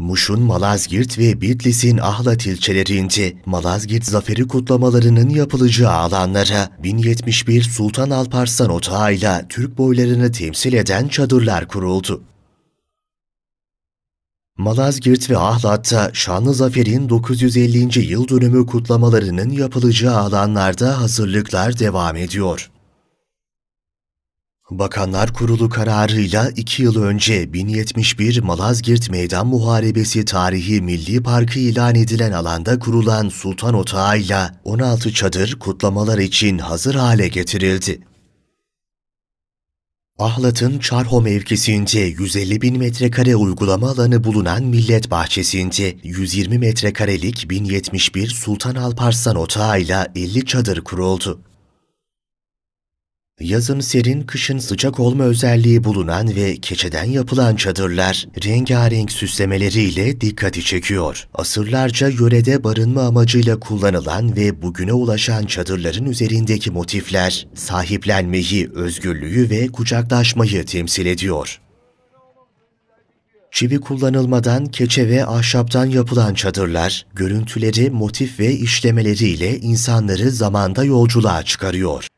Muş'un Malazgirt ve Bitlis'in Ahlat ilçelerinde Malazgirt zaferi kutlamalarının yapılacağı alanlara 1071 Sultan Alparslan Otağı'yla Türk boylarını temsil eden çadırlar kuruldu. Malazgirt ve Ahlat'ta Şanlı Zafer'in 950. yıl dönümü kutlamalarının yapılacağı alanlarda hazırlıklar devam ediyor. Bakanlar Kurulu kararıyla 2 yıl önce 1071 Malazgirt Meydan Muharebesi Tarihi Milli Parkı ilan edilen alanda kurulan Sultan Otağı'yla 16 çadır kutlamalar için hazır hale getirildi. Ahlat'ın Çarho mevkisinde 150 bin metrekare uygulama alanı bulunan Millet Bahçesi'nde 120 metrekarelik 1071 Sultan Alparslan Otağı ile 50 çadır kuruldu. Yazın serin, kışın sıcak olma özelliği bulunan ve keçeden yapılan çadırlar rengarenk süslemeleriyle dikkati çekiyor. Asırlarca yörede barınma amacıyla kullanılan ve bugüne ulaşan çadırların üzerindeki motifler sahiplenmeyi, özgürlüğü ve kucaklaşmayı temsil ediyor. Çivi kullanılmadan keçe ve ahşaptan yapılan çadırlar, görüntüleri, motif ve işlemeleriyle insanları zamanda yolculuğa çıkarıyor.